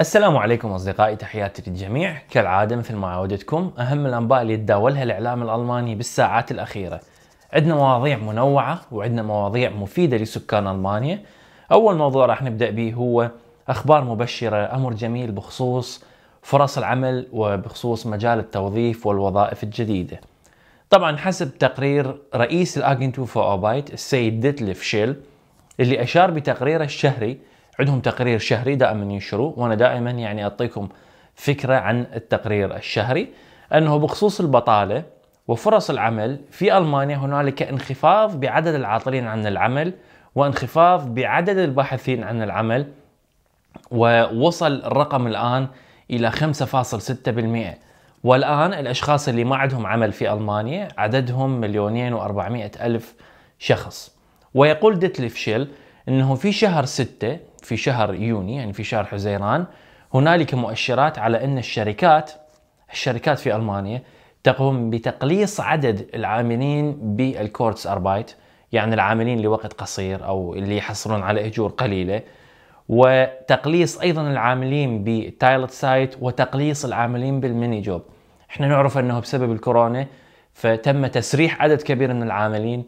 السلام عليكم اصدقائي تحياتي للجميع كالعاده مثل ما عودتكم اهم الانباء اللي يتداولها الاعلام الالماني بالساعات الاخيره عندنا مواضيع منوعه وعندنا مواضيع مفيده لسكان المانيا اول موضوع راح نبدا به هو اخبار مبشره امر جميل بخصوص فرص العمل وبخصوص مجال التوظيف والوظائف الجديده طبعا حسب تقرير رئيس الاجنتو فور اوبايت السيد ديتلف شيل اللي اشار بتقريره الشهري عندهم تقرير شهري دائما ينشروه وانا دائما يعني اعطيكم فكره عن التقرير الشهري انه بخصوص البطاله وفرص العمل في المانيا هنالك انخفاض بعدد العاطلين عن العمل وانخفاض بعدد الباحثين عن العمل ووصل الرقم الان الى 5.6% والان الاشخاص اللي ما عندهم عمل في المانيا عددهم مليونين و400 الف شخص ويقول ديتليف شيل انه في شهر 6 في شهر يونيو يعني في شهر حزيران هنالك مؤشرات على ان الشركات الشركات في المانيا تقوم بتقليص عدد العاملين بالكورتس اربايت يعني العاملين لوقت قصير او اللي يحصلون على اجور قليله وتقليص ايضا العاملين بالتايلت سايت وتقليص العاملين بالميني جوب احنا نعرف انه بسبب الكورونا فتم تسريح عدد كبير من العاملين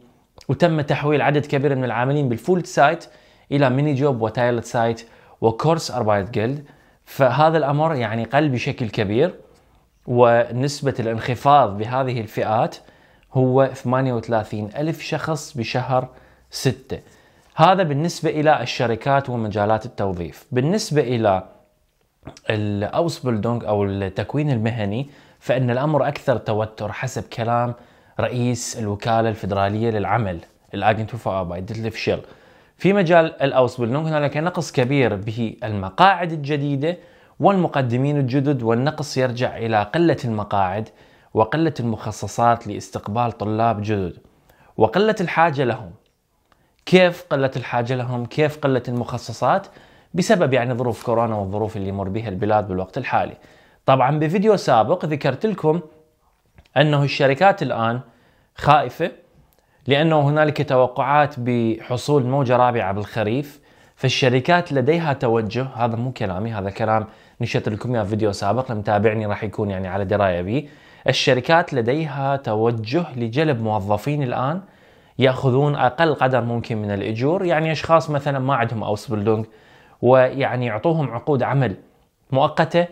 وتم تحويل عدد كبير من العاملين بالفول سايت الى ميني جوب وتايلت سايت وكورس اربايت جلد فهذا الامر يعني قل بشكل كبير ونسبة الانخفاض بهذه الفئات هو 38 ألف شخص بشهر 6 هذا بالنسبة إلى الشركات ومجالات التوظيف بالنسبة إلى الأوسبلدونج أو التكوين المهني فإن الأمر أكثر توتر حسب كلام رئيس الوكالة الفيدرالية للعمل الأجنتو فور أربايت شيل في مجال الأوسبلنج هنالك نقص كبير بالمقاعد الجديدة والمقدمين الجدد والنقص يرجع إلى قلة المقاعد وقلة المخصصات لاستقبال طلاب جدد وقلة الحاجة لهم كيف قلة الحاجة لهم كيف قلة المخصصات بسبب يعني ظروف كورونا والظروف اللي يمر بها البلاد بالوقت الحالي طبعا بفيديو سابق ذكرت لكم أنه الشركات الآن خائفة لأنه هنالك توقعات بحصول موجة رابعة بالخريف فالشركات لديها توجه هذا مو كلامي هذا كلام نشرت لكم اياه في فيديو سابق المتابعني راح يكون يعني على درايه به الشركات لديها توجه لجلب موظفين الان ياخذون اقل قدر ممكن من الاجور يعني اشخاص مثلا ما عندهم اوس بلدونج ويعني يعطوهم عقود عمل مؤقته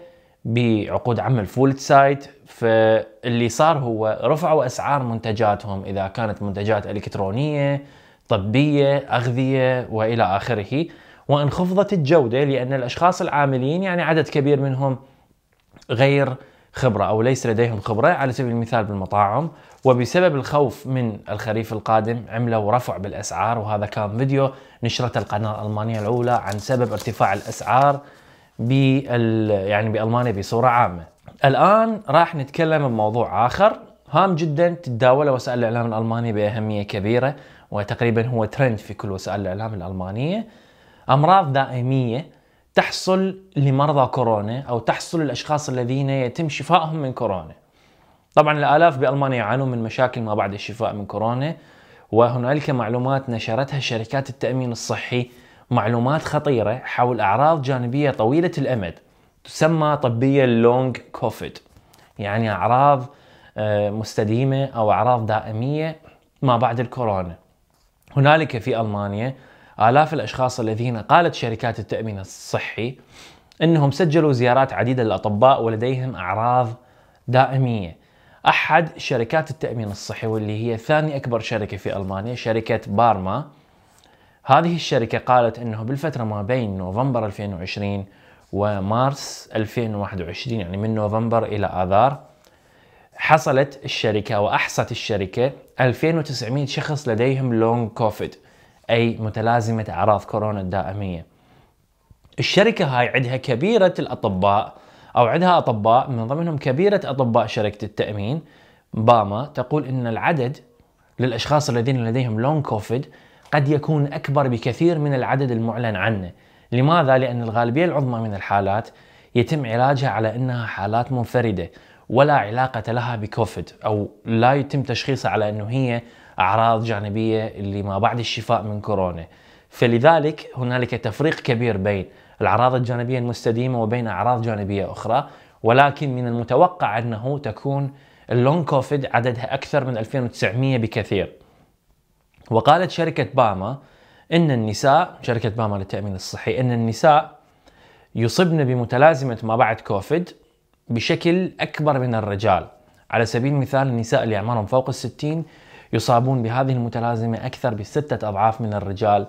بعقود عمل فول سايت فاللي صار هو رفعوا اسعار منتجاتهم اذا كانت منتجات الكترونيه طبيه اغذيه والى اخره وانخفضت الجوده لان الاشخاص العاملين يعني عدد كبير منهم غير خبره او ليس لديهم خبره على سبيل المثال بالمطاعم وبسبب الخوف من الخريف القادم عملوا رفع بالاسعار وهذا كان فيديو نشرته القناه الالمانيه الاولى عن سبب ارتفاع الاسعار بال يعني بالمانيا بصوره عامه. الان راح نتكلم بموضوع اخر هام جدا تتداوله وسائل الاعلام الالمانيه باهميه كبيره وتقريبا هو ترند في كل وسائل الاعلام الالمانيه. امراض دائميه تحصل لمرضى كورونا او تحصل للاشخاص الذين يتم شفائهم من كورونا. طبعا الالاف بالمانيا يعانون من مشاكل ما بعد الشفاء من كورونا وهنالك معلومات نشرتها شركات التامين الصحي معلومات خطيرة حول أعراض جانبية طويلة الأمد تسمى طبية لونج كوفيد يعني أعراض آه، مستديمة أو أعراض دائمية ما بعد الكورونا هنالك في ألمانيا آلاف الأشخاص الذين قالت شركات التأمين الصحي أنهم سجلوا زيارات عديدة للأطباء ولديهم أعراض دائمية أحد شركات التأمين الصحي واللي هي ثاني أكبر شركة في ألمانيا شركة بارما هذه الشركة قالت أنه بالفترة ما بين نوفمبر 2020 ومارس 2021 يعني من نوفمبر إلى آذار حصلت الشركة وأحصت الشركة 2900 شخص لديهم لونج كوفيد أي متلازمة أعراض كورونا الدائمية الشركة هاي عندها كبيرة الأطباء أو عندها أطباء من ضمنهم كبيرة أطباء شركة التأمين باما تقول أن العدد للأشخاص الذين لديهم لونج كوفيد قد يكون أكبر بكثير من العدد المعلن عنه لماذا؟ لأن الغالبية العظمى من الحالات يتم علاجها على أنها حالات منفردة ولا علاقة لها بكوفيد أو لا يتم تشخيصها على أنه هي أعراض جانبية اللي ما بعد الشفاء من كورونا فلذلك هنالك تفريق كبير بين الأعراض الجانبية المستديمة وبين أعراض جانبية أخرى ولكن من المتوقع أنه تكون اللونج كوفيد عددها أكثر من 2900 بكثير وقالت شركة باما أن النساء شركة باما للتأمين الصحي أن النساء يصبن بمتلازمة ما بعد كوفيد بشكل أكبر من الرجال على سبيل المثال النساء اللي أعمارهم فوق الستين يصابون بهذه المتلازمة أكثر بستة أضعاف من الرجال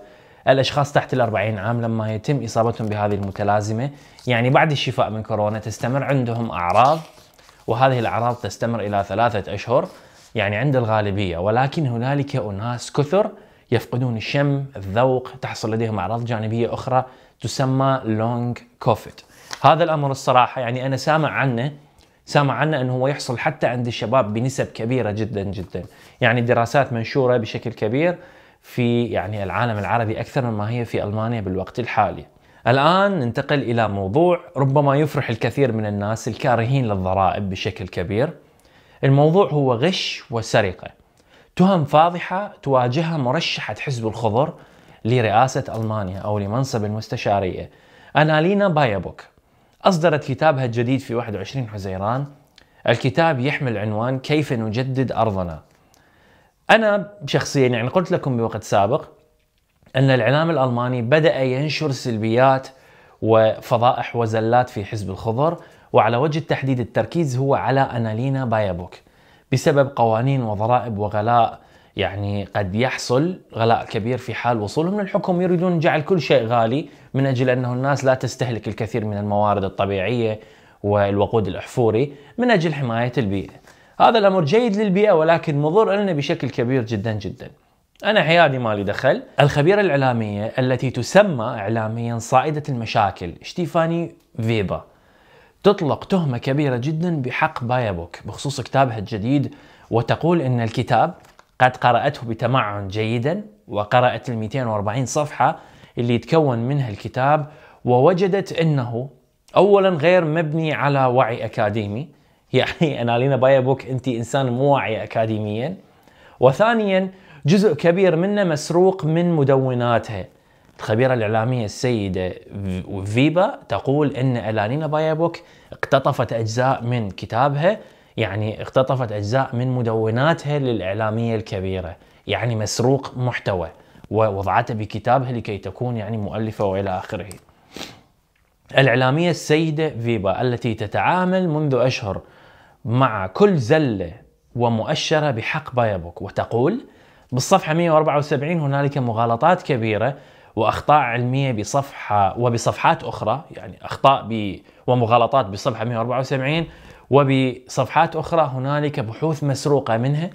الأشخاص تحت الأربعين عام لما يتم إصابتهم بهذه المتلازمة يعني بعد الشفاء من كورونا تستمر عندهم أعراض وهذه الأعراض تستمر إلى ثلاثة أشهر يعني عند الغالبية ولكن هنالك أناس كثر يفقدون الشم الذوق تحصل لديهم أعراض جانبية أخرى تسمى لونج كوفيد هذا الأمر الصراحة يعني أنا سامع عنه سامع عنه أنه هو يحصل حتى عند الشباب بنسب كبيرة جدا جدا يعني دراسات منشورة بشكل كبير في يعني العالم العربي أكثر مما هي في ألمانيا بالوقت الحالي الآن ننتقل إلى موضوع ربما يفرح الكثير من الناس الكارهين للضرائب بشكل كبير الموضوع هو غش وسرقة تهم فاضحة تواجهها مرشحة حزب الخضر لرئاسة ألمانيا أو لمنصب المستشارية أنالينا بايبوك أصدرت كتابها الجديد في 21 حزيران الكتاب يحمل عنوان كيف نجدد أرضنا أنا شخصيا يعني قلت لكم بوقت سابق أن الإعلام الألماني بدأ ينشر سلبيات وفضائح وزلات في حزب الخضر وعلى وجه التحديد التركيز هو على أنالينا بايابوك بسبب قوانين وضرائب وغلاء يعني قد يحصل غلاء كبير في حال وصولهم للحكم يريدون جعل كل شيء غالي من أجل أنه الناس لا تستهلك الكثير من الموارد الطبيعية والوقود الأحفوري من أجل حماية البيئة هذا الأمر جيد للبيئة ولكن مضر لنا بشكل كبير جدا جدا أنا حيادي مالي دخل الخبيرة الإعلامية التي تسمى إعلاميا صائدة المشاكل شتيفاني فيبا تطلق تهمة كبيرة جدا بحق بايابوك بخصوص كتابها الجديد وتقول أن الكتاب قد قرأته بتمعن جيدا وقرأت ال 240 صفحة اللي يتكون منها الكتاب ووجدت أنه أولا غير مبني على وعي أكاديمي يعني انا أنالينا بايابوك أنت إنسان مو واعي أكاديميا وثانيا جزء كبير منه مسروق من مدوناتها الخبيرة الإعلامية السيدة فيبا تقول أن ألانينا بايابوك اقتطفت أجزاء من كتابها يعني اقتطفت أجزاء من مدوناتها للإعلامية الكبيرة يعني مسروق محتوى ووضعته بكتابها لكي تكون يعني مؤلفة وإلى آخره الإعلامية السيدة فيبا التي تتعامل منذ أشهر مع كل زلة ومؤشرة بحق بايابوك وتقول بالصفحة 174 هنالك مغالطات كبيرة واخطاء علميه بصفحه وبصفحات اخرى يعني اخطاء ب ومغالطات بصفحه 174 وبصفحات اخرى هنالك بحوث مسروقه منها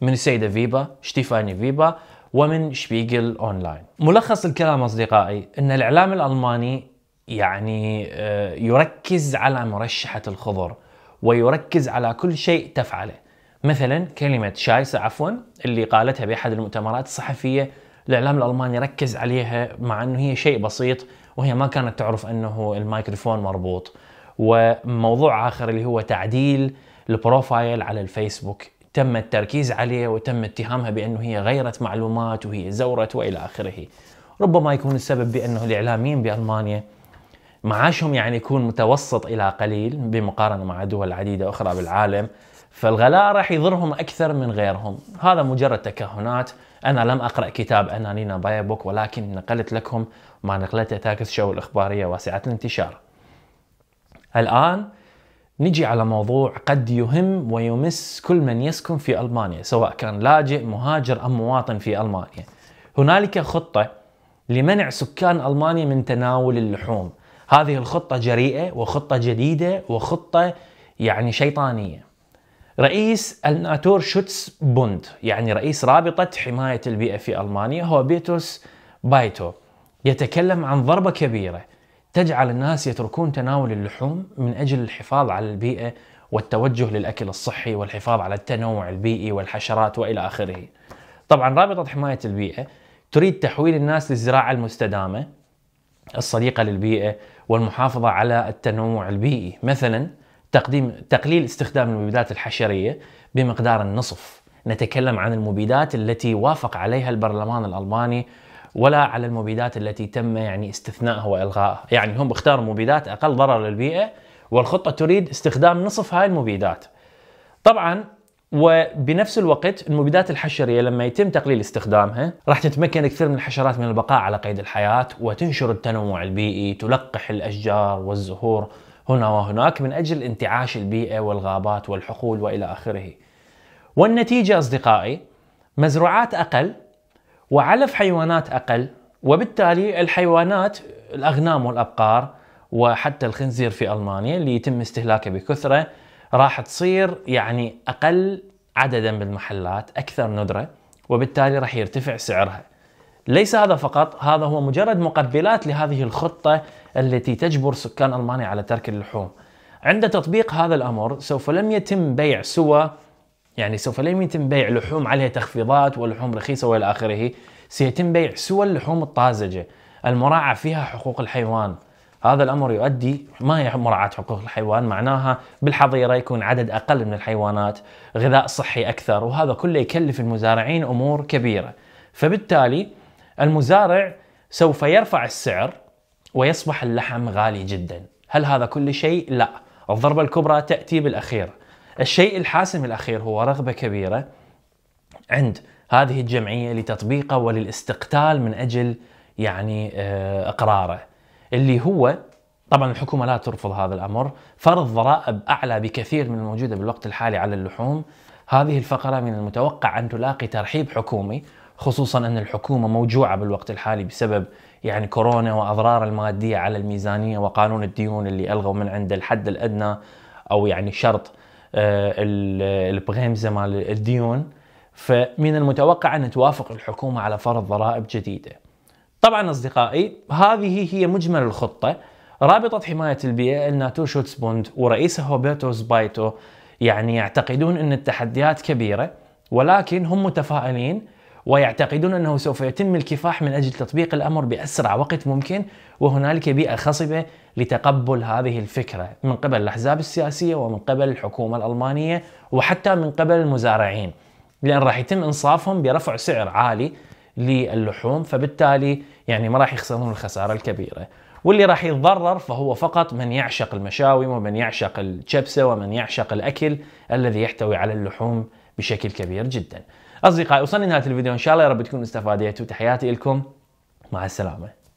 من السيده فيبا شتيفاني فيبا ومن شبيجل اونلاين. ملخص الكلام اصدقائي ان الاعلام الالماني يعني آه، يركز على مرشحه الخضر ويركز على كل شيء تفعله. مثلا كلمه شايسه عفوا اللي قالتها باحد المؤتمرات الصحفيه الاعلام الالماني ركز عليها مع انه هي شيء بسيط وهي ما كانت تعرف انه الميكروفون مربوط وموضوع اخر اللي هو تعديل البروفايل على الفيسبوك تم التركيز عليه وتم اتهامها بانه هي غيرت معلومات وهي زورت والى اخره ربما يكون السبب بانه الاعلاميين بالمانيا معاشهم يعني يكون متوسط الى قليل بمقارنه مع دول عديده اخرى بالعالم فالغلاء راح يضرهم اكثر من غيرهم هذا مجرد تكهنات أنا لم أقرأ كتاب أنانينا بوك ولكن نقلت لكم ما نقلته تاكس شو الإخبارية واسعة الانتشار الآن نجي على موضوع قد يهم ويمس كل من يسكن في ألمانيا سواء كان لاجئ مهاجر أم مواطن في ألمانيا هنالك خطة لمنع سكان ألمانيا من تناول اللحوم هذه الخطة جريئة وخطة جديدة وخطة يعني شيطانية رئيس الناتور شوتس بوند يعني رئيس رابطة حماية البيئة في ألمانيا هو بيتوس بايتو يتكلم عن ضربة كبيرة تجعل الناس يتركون تناول اللحوم من أجل الحفاظ على البيئة والتوجه للأكل الصحي والحفاظ على التنوع البيئي والحشرات وإلى آخره طبعا رابطة حماية البيئة تريد تحويل الناس للزراعة المستدامة الصديقة للبيئة والمحافظة على التنوع البيئي مثلا تقديم تقليل استخدام المبيدات الحشريه بمقدار النصف نتكلم عن المبيدات التي وافق عليها البرلمان الالماني ولا على المبيدات التي تم يعني استثنائها والغائها يعني هم اختاروا مبيدات اقل ضرر للبيئه والخطه تريد استخدام نصف هاي المبيدات طبعا وبنفس الوقت المبيدات الحشريه لما يتم تقليل استخدامها راح تتمكن كثير من الحشرات من البقاء على قيد الحياه وتنشر التنوع البيئي تلقح الاشجار والزهور هنا وهناك من أجل انتعاش البيئة والغابات والحقول وإلى آخره والنتيجة أصدقائي مزروعات أقل وعلف حيوانات أقل وبالتالي الحيوانات الأغنام والأبقار وحتى الخنزير في ألمانيا اللي يتم استهلاكه بكثرة راح تصير يعني أقل عددا بالمحلات أكثر ندرة وبالتالي راح يرتفع سعرها ليس هذا فقط هذا هو مجرد مقبلات لهذه الخطة التي تجبر سكان ألمانيا على ترك اللحوم عند تطبيق هذا الأمر سوف لم يتم بيع سوى يعني سوف لم يتم بيع لحوم عليها تخفيضات ولحوم رخيصة وإلى آخره سيتم بيع سوى اللحوم الطازجة المراعى فيها حقوق الحيوان هذا الامر يؤدي ما هي مراعاه حقوق الحيوان معناها بالحظيره يكون عدد اقل من الحيوانات غذاء صحي اكثر وهذا كله يكلف المزارعين امور كبيره فبالتالي المزارع سوف يرفع السعر ويصبح اللحم غالي جدا هل هذا كل شيء؟ لا الضربة الكبرى تأتي بالأخير الشيء الحاسم الأخير هو رغبة كبيرة عند هذه الجمعية لتطبيقه وللاستقتال من أجل يعني آه، إقراره اللي هو طبعا الحكومة لا ترفض هذا الأمر فرض ضرائب أعلى بكثير من الموجودة بالوقت الحالي على اللحوم هذه الفقرة من المتوقع أن تلاقي ترحيب حكومي خصوصا أن الحكومة موجوعة بالوقت الحالي بسبب يعني كورونا وأضرار المادية على الميزانية وقانون الديون اللي ألغوا من عند الحد الأدنى أو يعني شرط آه، البغيمزة مال الديون فمن المتوقع أن توافق الحكومة على فرض ضرائب جديدة طبعا أصدقائي هذه هي مجمل الخطة رابطة حماية البيئة الناتو شوتس بوند ورئيسه هوبرتو سبايتو يعني يعتقدون أن التحديات كبيرة ولكن هم متفائلين ويعتقدون أنه سوف يتم الكفاح من أجل تطبيق الأمر بأسرع وقت ممكن وهنالك بيئة خصبة لتقبل هذه الفكرة من قبل الأحزاب السياسية ومن قبل الحكومة الألمانية وحتى من قبل المزارعين لأن راح يتم إنصافهم برفع سعر عالي للحوم فبالتالي يعني ما راح يخسرون الخسارة الكبيرة واللي راح يتضرر فهو فقط من يعشق المشاوي ومن يعشق الشبسة ومن يعشق الأكل الذي يحتوي على اللحوم بشكل كبير جداً اصدقائي وصلنا نهايه الفيديو ان شاء الله يا رب تكونوا استفاديتوا تحياتي لكم مع السلامه